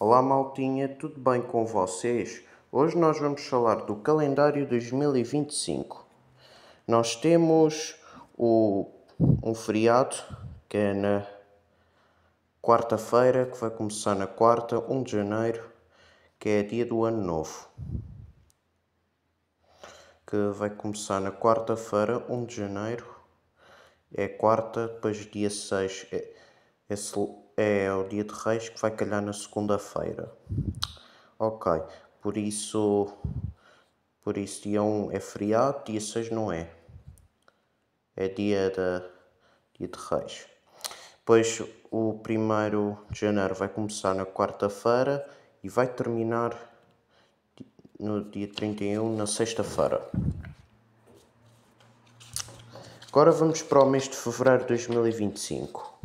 Olá maltinha, tudo bem com vocês? Hoje nós vamos falar do calendário 2025. Nós temos o, um feriado que é na quarta-feira, que vai começar na quarta, 1 de janeiro, que é dia do ano novo. Que vai começar na quarta-feira, 1 de janeiro. É quarta, depois dia 6 é, é é, o dia de Reis que vai calhar na segunda-feira. Ok, por isso. Por isso, dia 1 é feriado, dia 6 não é. É dia, da, dia de Reis. Pois o 1 de janeiro vai começar na quarta-feira e vai terminar no dia 31, na sexta-feira. Agora vamos para o mês de fevereiro de 2025.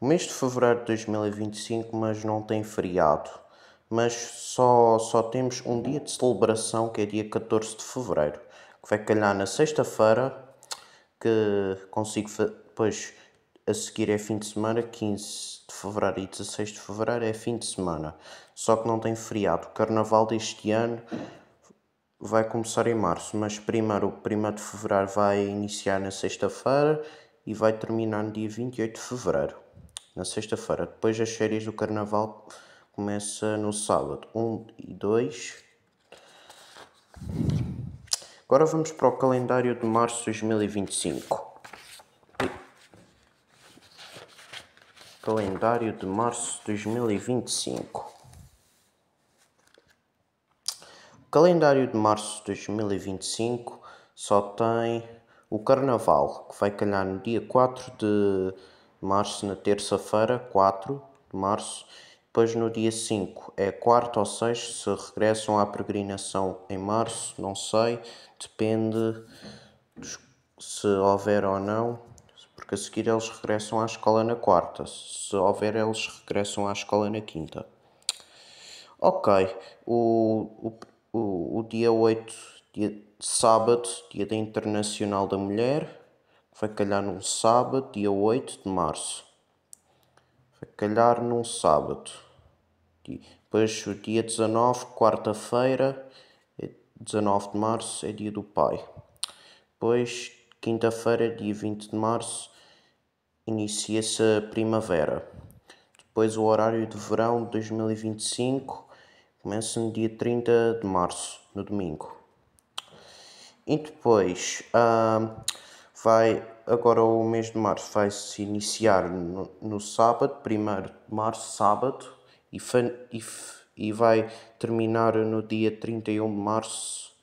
O mês de fevereiro de 2025, mas não tem feriado. Mas só, só temos um dia de celebração, que é dia 14 de fevereiro, que vai calhar na sexta-feira, que consigo. Depois, a seguir é fim de semana, 15 de fevereiro e 16 de fevereiro é fim de semana. Só que não tem feriado. O carnaval deste ano vai começar em março, mas primeiro, o 1 de fevereiro vai iniciar na sexta-feira e vai terminar no dia 28 de fevereiro na sexta-feira. Depois as férias do Carnaval começa no sábado 1 um e 2. Agora vamos para o calendário de março de 2025. Calendário de março de 2025. O calendário de março de 2025 só tem o Carnaval, que vai calhar no dia 4 de março, na terça-feira, 4 de março. Depois, no dia 5, é quarto ou sexto. Se regressam à peregrinação em março, não sei, depende se houver ou não, porque a seguir eles regressam à escola na quarta. Se houver, eles regressam à escola na quinta. Ok, o, o, o, o dia 8, dia, sábado, dia da Internacional da Mulher, Vai calhar num sábado, dia 8 de março. Vai calhar num sábado. Depois, o dia 19, quarta-feira, 19 é de março, é dia do pai. Depois, quinta-feira, dia 20 de março, inicia-se a primavera. Depois, o horário de verão de 2025 começa no dia 30 de março, no domingo. E depois, uh, vai agora o mês de março vai se iniciar no, no sábado, 1 de março, sábado, e, fan, e, e vai terminar no dia 31 de março,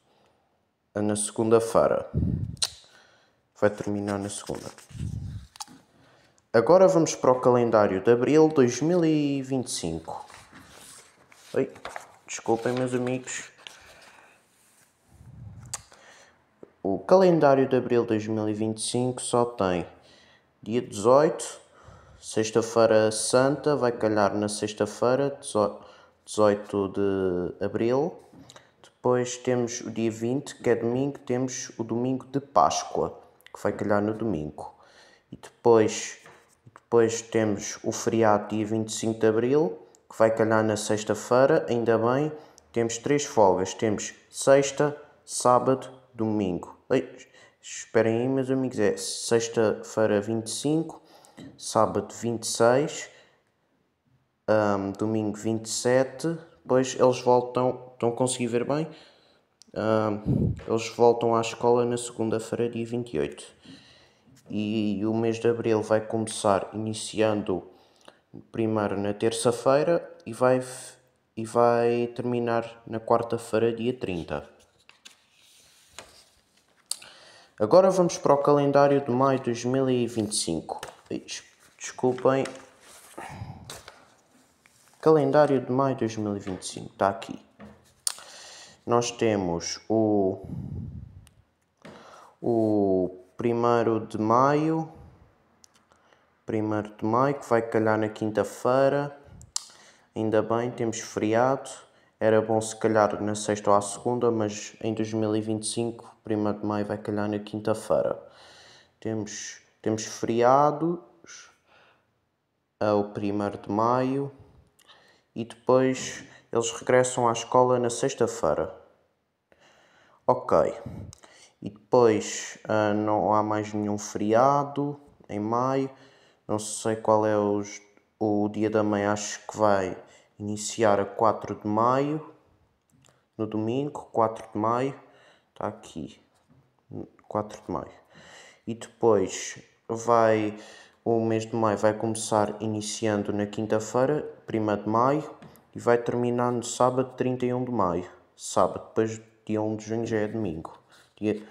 na segunda-feira. Vai terminar na segunda. Agora vamos para o calendário de abril 2025. Oi, desculpem, meus amigos. O calendário de abril de 2025 só tem dia 18, sexta-feira santa, vai calhar na sexta-feira, 18 de abril. Depois temos o dia 20, que é domingo, temos o domingo de Páscoa, que vai calhar no domingo. E depois, depois temos o feriado dia 25 de abril, que vai calhar na sexta-feira, ainda bem. Temos três folgas, temos sexta, sábado domingo. Ei, esperem aí, meus amigos, é sexta-feira 25, sábado 26, um, domingo 27. Depois eles voltam, estão a conseguir ver bem? Um, eles voltam à escola na segunda-feira, dia 28. E o mês de abril vai começar iniciando primeiro na terça-feira e vai, e vai terminar na quarta-feira, dia 30. Agora vamos para o calendário de maio de 2025. Desculpem. Calendário de maio de 2025, está aqui. Nós temos o, o 1 de maio, 1 de maio, que vai calhar na quinta-feira. Ainda bem, temos feriado era bom se calhar na sexta ou à segunda, mas em 2025, primeiro de maio, vai calhar na quinta-feira. Temos, temos feriados, ao é o de maio, e depois eles regressam à escola na sexta-feira. Ok. E depois uh, não há mais nenhum feriado em maio. Não sei qual é os, o dia da mãe, acho que vai iniciar a 4 de maio, no domingo, 4 de maio, está aqui, 4 de maio. E depois vai, o mês de maio vai começar iniciando na quinta-feira, 1 de maio, e vai terminar no sábado, 31 de maio. Sábado, depois dia 1 de junho já é domingo, dia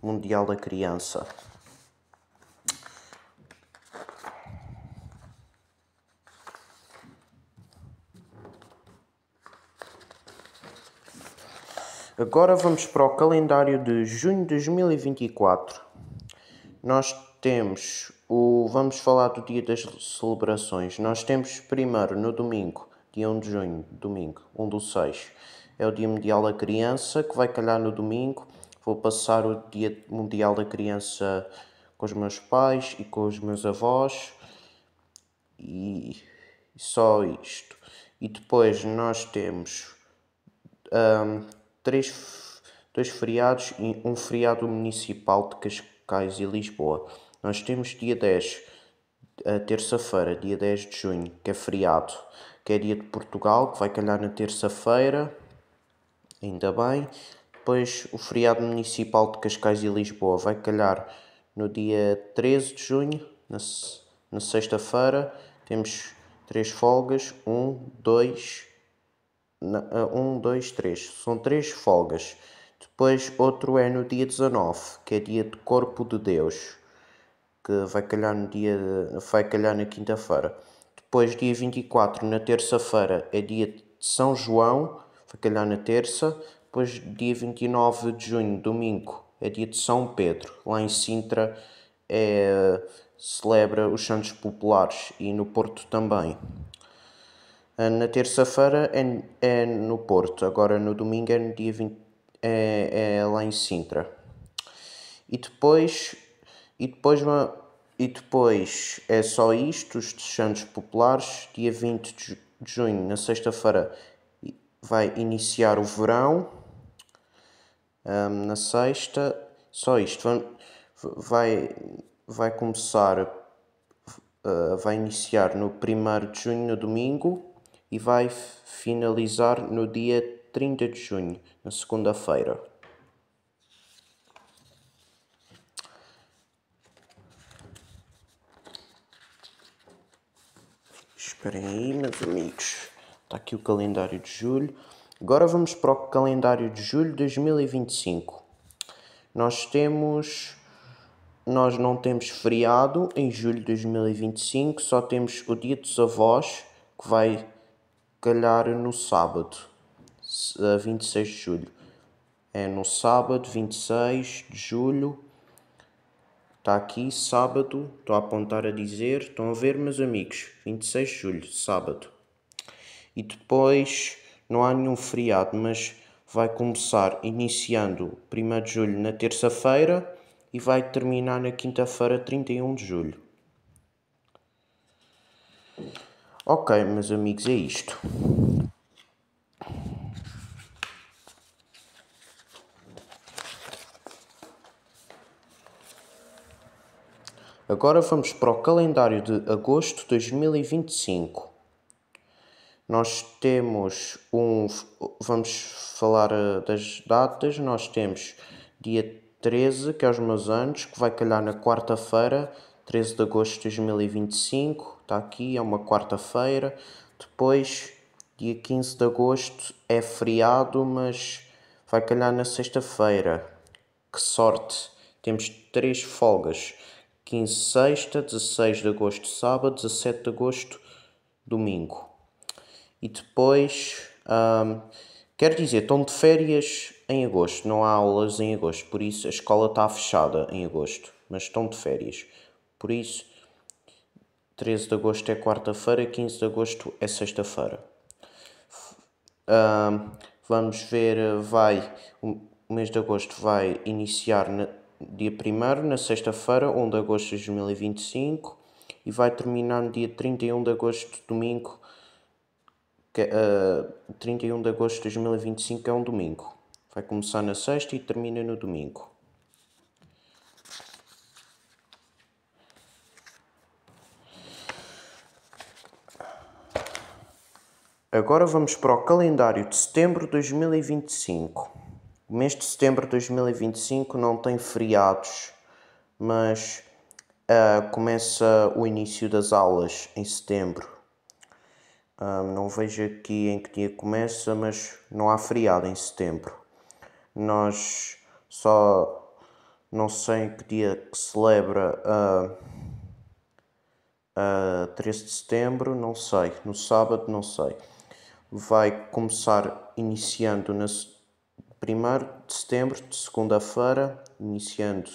mundial da criança. Agora vamos para o calendário de junho de 2024. Nós temos o. Vamos falar do dia das celebrações. Nós temos primeiro no domingo, dia 1 de junho, domingo, 1 do 6. É o Dia Mundial da Criança, que vai calhar no domingo. Vou passar o Dia Mundial da Criança com os meus pais e com os meus avós. E só isto. E depois nós temos um, três, dois feriados e um feriado municipal de Cascais e Lisboa. Nós temos dia 10, terça-feira, dia 10 de junho, que é feriado, que é dia de Portugal, que vai calhar na terça-feira, ainda bem. Depois o feriado municipal de Cascais e Lisboa vai calhar no dia 13 de junho, na, na sexta-feira. Temos três folgas: 1, 2, ah, um, dois, três. São três folgas. Depois outro é no dia 19, que é dia de Corpo de Deus, que vai calhar no dia vai calhar na quinta-feira. Depois dia 24, na terça-feira, é dia de São João, vai calhar na terça. Depois dia 29 de junho, domingo, é dia de São Pedro. Lá em Sintra é, celebra os Santos Populares e no Porto também. Ah, na terça-feira é, é no Porto, agora no domingo é no dia 20, é, é lá em Sintra. E depois, e depois uma, e depois é só isto, os texanos populares, dia 20 de junho, na sexta-feira, vai iniciar o verão. Um, na sexta, só isto, vai, vai começar, uh, vai iniciar no 1 de junho, no domingo, e vai finalizar no dia 30 de junho, na segunda-feira. Esperem aí, meus amigos. Está aqui o calendário de julho. Agora vamos para o calendário de julho de 2025. Nós temos nós não temos feriado em julho de 2025, só temos o Dia dos Avós, que vai calhar no sábado, 26 eh, de julho. É no sábado, 26 de julho. Está aqui, sábado. Estou a apontar a dizer. Estão a ver, meus amigos? 26 de julho, sábado. E depois não há nenhum feriado, mas vai começar iniciando 1 de julho na terça-feira e vai terminar na quinta-feira, 31 de julho. Ok, meus amigos, é isto. Agora vamos para o calendário de agosto de 2025. Nós temos um. Vamos falar eh, das datas. Nós temos dia 13, que é os meus anos, que vai calhar na quarta-feira, 13 de agosto de 2025, está aqui, é uma quarta-feira. Depois, dia 15 de agosto, é feriado, mas vai calhar na sexta-feira. Que sorte! Temos três folgas: 15 sexta, 16 de agosto sábado, 17 de agosto domingo. E depois, hum, quer dizer, estão de férias em agosto, não há aulas em agosto, por isso a escola está fechada em agosto, mas estão de férias. Por isso, 13 de agosto é quarta-feira, 15 de agosto é sexta-feira. Uh, vamos ver, vai, o mês de agosto vai iniciar na, dia 1 na sexta-feira, 1 de agosto de 2025, e vai terminar no dia 31 de agosto, domingo, que, uh, ah, 31 de agosto de 2025 é um domingo. Vai começar na sexta e termina no domingo. Agora vamos para o calendário de setembro de 2025. O mês de setembro de 2025 não tem feriados, mas uh, começa o início das aulas em setembro. Ah, não vejo aqui em que dia começa, mas não há feriado em setembro. Nós só não sei em que dia que celebra a uh, uh, 13 de setembro, não sei. No sábado, não sei vai começar iniciando na 1 de setembro, de segunda-feira, iniciando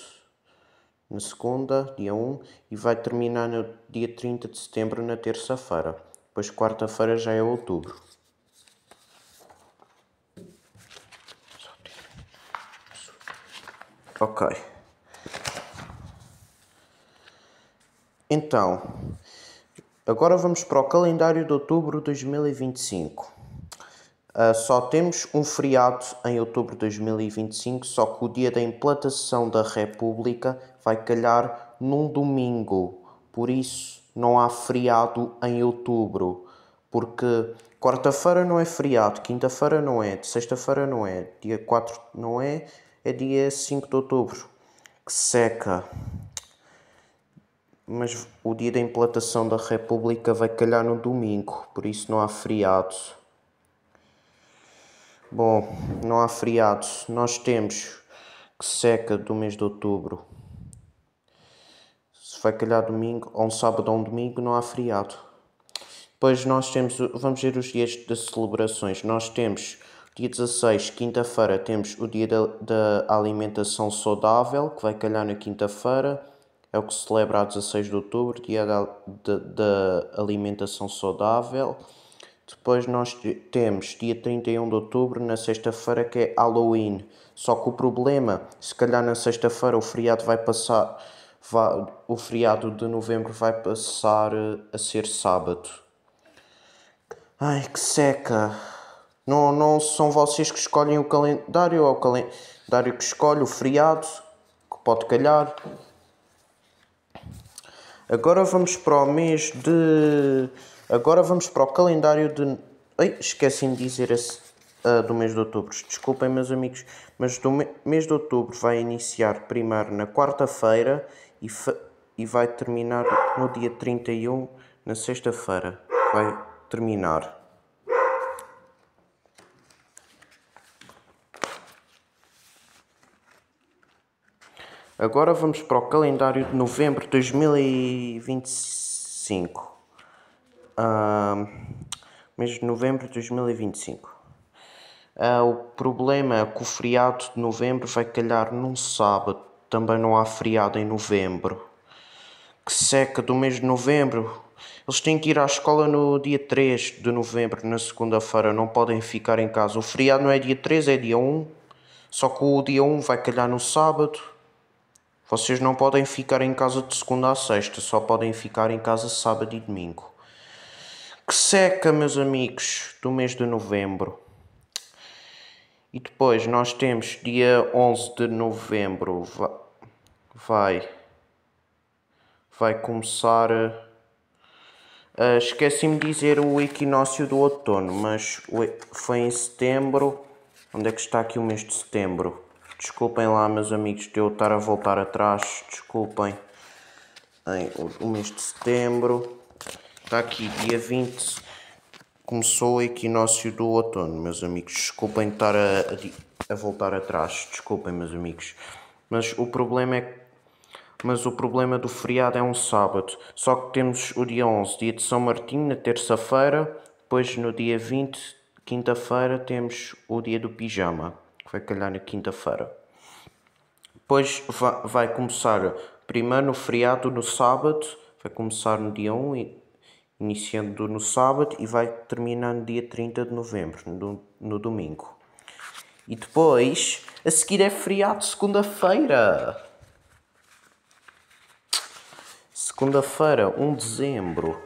na segunda, dia 1, e vai terminar no dia 30 de setembro, na terça-feira. Depois, quarta-feira já é outubro. Ok. Então, Agora vamos para o calendário de outubro de 2025. Uh, ah, só temos um feriado em outubro de 2025, só que o dia da implantação da República vai calhar num domingo. Por isso não há feriado em outubro, porque quarta-feira não é feriado, quinta-feira não é, sexta-feira não é, dia 4 não é, é dia 5 de outubro. Que seca! mas o dia da implantação da República vai calhar no domingo, por isso não há feriado. Bom, não há feriado. Nós temos que seca do mês de outubro. Se vai calhar domingo, ou um sábado ou um domingo, não há feriado. Depois nós temos, vamos ver os dias de celebrações. Nós temos dia 16, quinta-feira, temos o dia da, da alimentação saudável, que vai calhar na quinta-feira é o que se celebra a 16 de outubro, dia da, da, da alimentação saudável. Depois nós temos dia 31 de outubro, na sexta-feira, que é Halloween. Só que o problema, se calhar na sexta-feira o feriado vai passar, vai, o feriado de novembro vai passar eh, a ser sábado. Ai, que seca! Não, não são vocês que escolhem o calendário, ou é o calendário que escolhe o feriado, que pode calhar. Agora vamos para o mês de. Agora vamos para o calendário de. Ai, esqueci de dizer esse, uh, do mês de outubro. Desculpem, meus amigos, mas do me... mês de outubro vai iniciar primeiro na quarta-feira e, e vai terminar no dia 31, na sexta-feira. Vai terminar. Agora vamos para o calendário de novembro de 2025. Uh, mês de novembro de 2025. Uh, ah, o problema é que o feriado de novembro vai calhar num sábado. Também não há feriado em novembro. Que seca do mês de novembro. Eles têm que ir à escola no dia 3 de novembro, na segunda-feira. Não podem ficar em casa. O feriado não é dia 3, é dia 1. Só que o dia 1 vai calhar no sábado. Vocês não podem ficar em casa de segunda a sexta, só podem ficar em casa sábado e domingo. Que seca, meus amigos, do mês de novembro. E depois nós temos dia 11 de novembro. Vai. Vai começar. Uh, Esqueci-me de dizer o equinócio do outono, mas foi em setembro. Onde é que está aqui o mês de setembro? Desculpem lá, meus amigos, de eu estar a voltar atrás. Desculpem. Em, o, o mês de setembro. Está aqui, dia 20. Começou o equinócio do outono, meus amigos. Desculpem estar a, a voltar atrás. Desculpem, meus amigos. Mas o problema é que mas o problema do feriado é um sábado. Só que temos o dia 11, dia de São Martinho, na terça-feira. Depois, no dia 20, quinta-feira, temos o dia do pijama vai calhar na quinta-feira. Depois vai começar primeiro no feriado no sábado, vai começar no dia 1, iniciando no sábado e vai terminar no dia 30 de novembro, no, no domingo. E depois, a seguir é feriado segunda-feira. Segunda-feira, 1 de dezembro.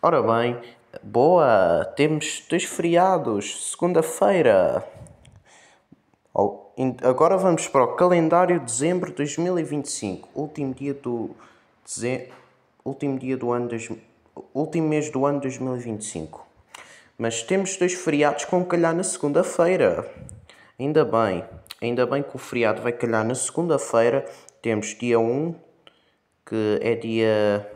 Ora bem, Boa, temos dois feriados, segunda-feira. agora vamos para o calendário de dezembro de 2025, último dia do dezembro, último dia do ano dois, último mês do ano 2025. Mas temos dois feriados com calhar na segunda-feira. Ainda bem, ainda bem que o feriado vai calhar na segunda-feira. Temos dia 1, que é dia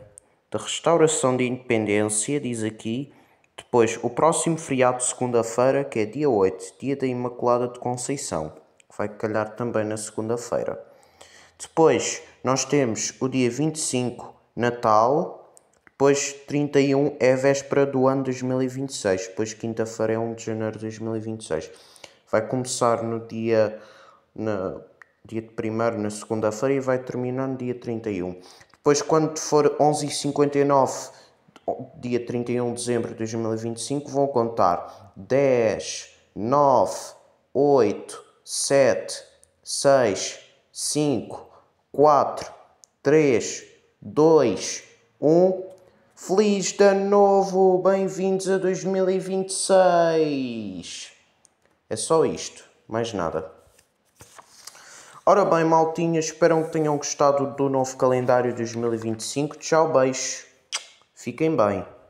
da restauração de independência, diz aqui depois, o próximo feriado, segunda-feira, que é dia 8, dia da Imaculada de Conceição, que vai calhar também na segunda-feira. Depois, nós temos o dia 25, Natal. Depois, 31 é a véspera do ano 2026. Depois, quinta-feira é 1 de janeiro de 2026. Vai começar no dia, na, dia de 1 na segunda-feira e vai terminar no dia 31. Depois, quando for 11h59 dia 31 de dezembro de 2025 vão contar 10, 9, 8, 7, 6, 5, 4, 3, 2, 1. Feliz ano novo! Bem-vindos a 2026! É só isto, mais nada. Ora bem, maltinha, espero que tenham gostado do novo calendário 2025. Tchau, beijo! Sí, bien.